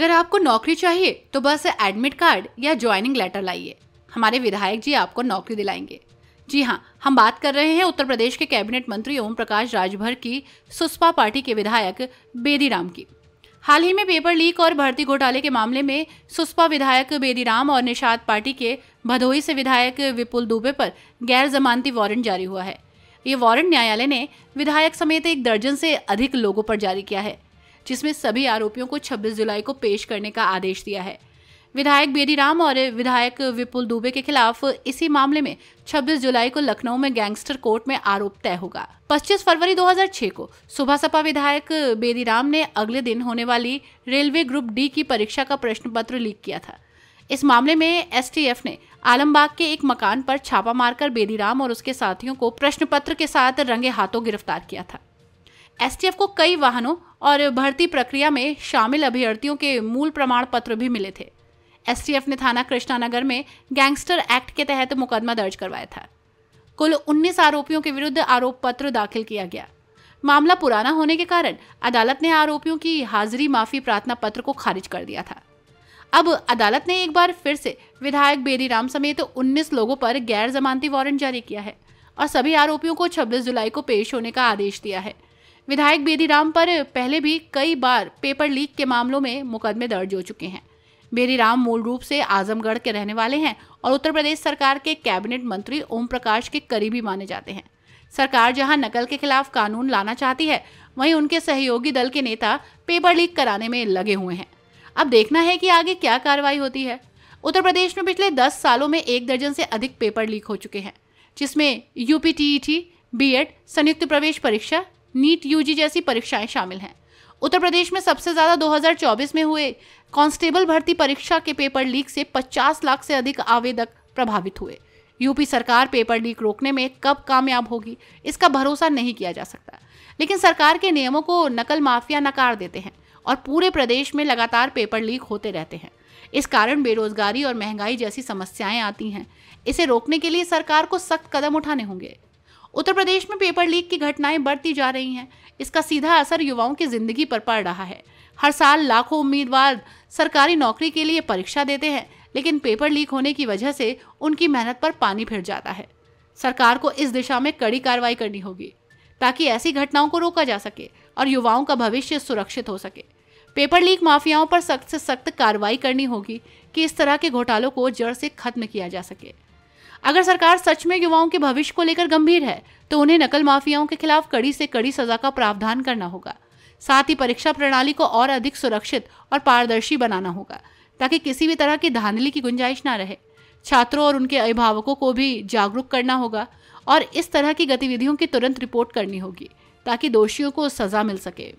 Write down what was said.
अगर आपको नौकरी चाहिए तो बस एडमिट कार्ड या ज्वाइनिंग लेटर लाइए हमारे विधायक जी आपको नौकरी दिलाएंगे जी हाँ हम बात कर रहे हैं उत्तर प्रदेश के कैबिनेट मंत्री ओम प्रकाश राजभर की सुसपा पार्टी के विधायक बेदीराम की हाल ही में पेपर लीक और भर्ती घोटाले के मामले में सुसपा विधायक बेदीराम और निषाद पार्टी के भदोही से विधायक विपुल दुबे पर गैर जमानती वारंट जारी हुआ है ये वारंट न्यायालय ने विधायक समेत एक दर्जन से अधिक लोगों पर जारी किया है जिसमें सभी आरोपियों को 26 जुलाई को पेश करने का आदेश दिया है विधायक बेदीराम और विधायक विपुल दुबे के खिलाफ इसी मामले में 26 जुलाई को लखनऊ में गैंगस्टर कोर्ट में आरोप तय होगा 25 फरवरी 2006 को सुबह सपा विधायक बेदीराम ने अगले दिन होने वाली रेलवे ग्रुप डी की परीक्षा का प्रश्न पत्र लीक किया था इस मामले में एस ने आलमबाग के एक मकान पर छापा मारकर बेदीराम और उसके साथियों को प्रश्न पत्र के साथ रंगे हाथों गिरफ्तार किया था एस को कई वाहनों और भर्ती प्रक्रिया में शामिल अभ्यर्थियों के मूल प्रमाण पत्र भी मिले थे एस ने थाना कृष्णानगर में गैंगस्टर एक्ट के तहत मुकदमा दर्ज करवाया था कुल 19 आरोपियों के विरुद्ध आरोप पत्र दाखिल किया गया मामला पुराना होने के कारण अदालत ने आरोपियों की हाजिरी माफी प्रार्थना पत्र को खारिज कर दिया था अब अदालत ने एक बार फिर से विधायक राम समेत 19 लोगों पर गैर जमानती वारंट जारी किया है और सभी आरोपियों को 26 जुलाई को पेश होने का आदेश दिया है विधायक बेदीराम पर पहले भी कई बार पेपर लीक के मामलों में मुकदमे दर्ज हो चुके हैं बेदी राम मूल रूप से आजमगढ़ के रहने वाले हैं और उत्तर प्रदेश सरकार के कैबिनेट मंत्री ओम प्रकाश के करीबी माने जाते हैं सरकार जहां नकल के खिलाफ कानून लाना चाहती है वहीं उनके सहयोगी दल के नेता पेपर लीक कराने में लगे हुए हैं अब देखना है कि आगे क्या कार्रवाई होती है उत्तर प्रदेश में पिछले दस सालों में एक दर्जन से अधिक पेपर लीक हो चुके हैं जिसमें यूपी टीईटी बीएड संयुक्त प्रवेश परीक्षा नीट यूजी जैसी परीक्षाएं शामिल हैं उत्तर प्रदेश में सबसे ज़्यादा 2024 में हुए कांस्टेबल भर्ती परीक्षा के पेपर लीक से 50 लाख से अधिक आवेदक प्रभावित हुए यूपी सरकार पेपर लीक रोकने में कब कामयाब होगी इसका भरोसा नहीं किया जा सकता लेकिन सरकार के नियमों को नकल माफिया नकार देते हैं और पूरे प्रदेश में लगातार पेपर लीक होते रहते हैं इस कारण बेरोजगारी और महंगाई जैसी समस्याएं आती हैं इसे रोकने के लिए सरकार को सख्त कदम उठाने होंगे उत्तर प्रदेश में पेपर लीक की घटनाएं बढ़ती जा रही हैं इसका सीधा असर युवाओं की जिंदगी पर पड़ रहा है हर साल लाखों उम्मीदवार सरकारी नौकरी के लिए परीक्षा देते हैं लेकिन पेपर लीक होने की वजह से उनकी मेहनत पर पानी फिर जाता है सरकार को इस दिशा में कड़ी कार्रवाई करनी होगी ताकि ऐसी घटनाओं को रोका जा सके और युवाओं का भविष्य सुरक्षित हो सके पेपर लीक माफियाओं पर सख्त से सख्त कार्रवाई करनी होगी कि इस तरह के घोटालों को जड़ से खत्म किया जा सके अगर सरकार सच में युवाओं के भविष्य को लेकर गंभीर है तो उन्हें नकल माफियाओं के खिलाफ कड़ी से कड़ी सजा का प्रावधान करना होगा साथ ही परीक्षा प्रणाली को और अधिक सुरक्षित और पारदर्शी बनाना होगा ताकि किसी भी तरह की धांधली की गुंजाइश ना रहे छात्रों और उनके अभिभावकों को भी जागरूक करना होगा और इस तरह की गतिविधियों की तुरंत रिपोर्ट करनी होगी ताकि दोषियों को सजा मिल सके